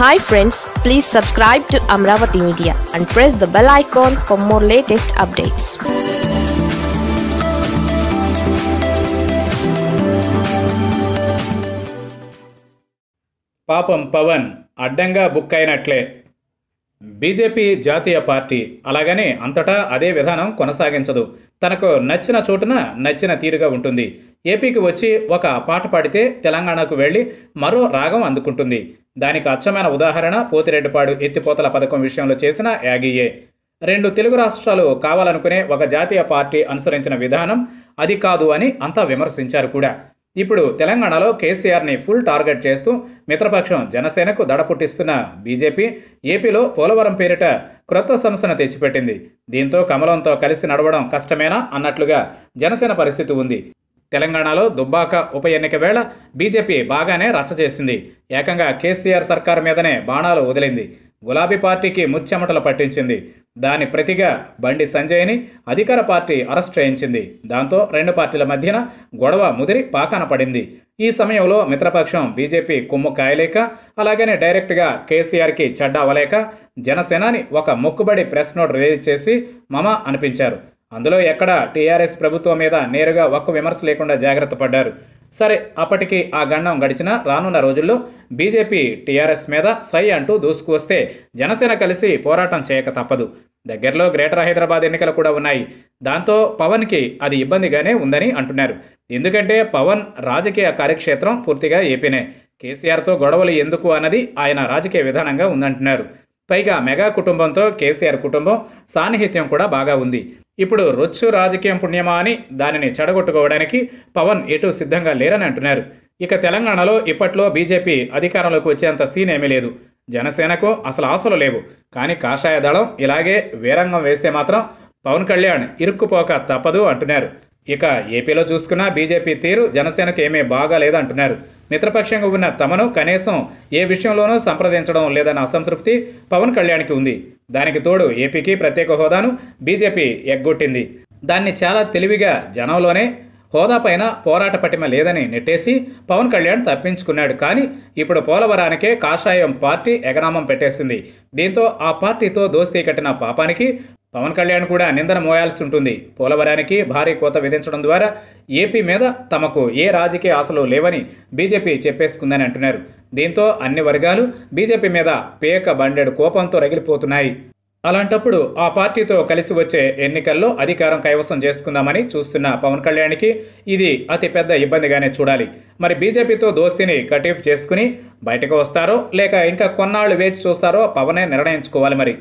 hi friends please subscribe to Amaravati media and press the bell icon for more latest updates పాపం పవన్ అడ్డంగా book అయినట్లే BJP జాతీయ పార్టీ అలాగనే అంతటా అదే విధానం కొనసాగించదు తనకు నచ్చిన చోటున నచ్చిన తీరుగా ఉంటుంది ఏపీకి వచ్చి ఒక పాట పాడితే తెలంగాణకు వెళ్ళి మరో రాగం అందుకుంటుంది దానికి అచ్చమైన ఉదాహరణ పోతిరెడ్డిపాడు ఎత్తిపోతల పథకం విషయంలో చేసిన యాగియే రెండు తెలుగు రాష్ట్రాలు కావాలనుకునే ఒక జాతీయ పార్టీ అనుసరించిన విధానం అది కాదు అని అంతా విమర్శించారు కూడా ఇప్పుడు తెలంగాణలో కేసీఆర్ని ఫుల్ టార్గెట్ చేస్తూ మిత్రపక్షం జనసేనకు దడ పుట్టిస్తున్న బీజేపీ ఏపీలో పోలవరం పేరిట క్రొత్త సంస్థను తెచ్చిపెట్టింది దీంతో కమలంతో కలిసి నడవడం కష్టమేనా అన్నట్లుగా జనసేన పరిస్థితి ఉంది తెలంగాణలో దుబ్బాక ఉప ఎన్నిక వేళ బీజేపీ బాగానే రచ్చ చేసింది ఏకంగా కేసీఆర్ సర్కార్ మీదనే బాణాలు వదిలింది గులాబీ పార్టీకి ముచ్చెమటలు పట్టించింది దాని ప్రతిగా బండి సంజయ్ని అధికార పార్టీ అరెస్ట్ చేయించింది దాంతో రెండు పార్టీల మధ్యన గొడవ ముదిరి పాకాన పడింది ఈ సమయంలో మిత్రపక్షం బీజేపీ కొమ్ము కాయలేక అలాగనే డైరెక్ట్గా కేసీఆర్కి చెడ్డ అవ్వలేక జనసేనాని ఒక మొక్కుబడి ప్రెస్ నోట్ రిలీజ్ చేసి మమ అనిపించారు అందులో ఎక్కడ టీఆర్ఎస్ ప్రభుత్వం మీద నేరుగా ఒక్క విమర్శ లేకుండా జాగ్రత్త పడ్డారు సరే అప్పటికి ఆ గండం గడిచినా రానున్న రోజుల్లో బీజేపీ టీఆర్ఎస్ మీద సై అంటూ దూసుకువస్తే జనసేన కలిసి పోరాటం చేయక తప్పదు దగ్గరలో గ్రేటర్ హైదరాబాద్ ఎన్నికలు కూడా ఉన్నాయి దాంతో పవన్కి అది ఇబ్బందిగానే ఉందని అంటున్నారు ఎందుకంటే పవన్ రాజకీయ కార్యక్షేత్రం పూర్తిగా ఏపీనే కేసీఆర్తో గొడవలు ఎందుకు అన్నది ఆయన రాజకీయ విధానంగా ఉందంటున్నారు పైగా మెగా కుటుంబంతో కేసీఆర్ కుటుంబం సాన్నిహిత్యం కూడా బాగా ఉంది ఇప్పుడు రొచ్చు రాజకీయం పుణ్యమా అని దానిని చెడగొట్టుకోవడానికి పవన్ ఎటు సిద్ధంగా లేరని అంటున్నారు ఇక తెలంగాణలో ఇప్పట్లో బీజేపీ అధికారంలోకి వచ్చేంత సీన్ ఏమీ లేదు జనసేనకు అసలు ఆశలు లేవు కానీ కాషాయ దళం ఇలాగే వీరంగం వేస్తే మాత్రం పవన్ కళ్యాణ్ ఇరుక్కుపోక తప్పదు అంటున్నారు ఇక ఏపీలో చూసుకున్నా బీజేపీ తీరు జనసేనకు ఏమీ బాగాలేదు అంటున్నారు మిత్రపక్షంగా ఉన్న తమను కనీసం ఏ విషయంలోనూ సంప్రదించడం లేదన్న అసంతృప్తి పవన్ కళ్యాణ్కి ఉంది దానికి తోడు ఏపీకి ప్రత్యేక హోదాను బీజేపీ ఎగ్గొట్టింది దాన్ని చాలా తెలివిగా జనంలోనే హోదా పైన పోరాట పటిమ లేదని నెట్టేసి పవన్ కళ్యాణ్ తప్పించుకున్నాడు కానీ ఇప్పుడు పోలవరానికే కాషాయం పార్టీ ఎగనామం పెట్టేసింది దీంతో ఆ పార్టీతో దోస్తీ కట్టిన పాపానికి పవన్ కళ్యాణ్ కూడా నిందన మోయాల్సి ఉంటుంది పోలవరానికి భారీ కోత విధించడం ద్వారా ఏపీ మీద తమకు ఏ రాజకీయ ఆశలు లేవని బీజేపీ చెప్పేసుకుందని అంటున్నారు దీంతో అన్ని వర్గాలు బీజేపీ మీద పేక బండెడు కోపంతో రగిలిపోతున్నాయి అలాంటప్పుడు ఆ పార్టీతో కలిసి వచ్చే ఎన్నికల్లో అధికారం కైవసం చేసుకుందామని చూస్తున్న పవన్ కళ్యాణ్కి ఇది అతిపెద్ద ఇబ్బందిగానే చూడాలి మరి బీజేపీతో దోస్తీని కటీఫ్ చేసుకుని బయటకు వస్తారో లేక ఇంకా కొన్నాళ్ళు వేచి చూస్తారో పవనే నిర్ణయించుకోవాలి మరి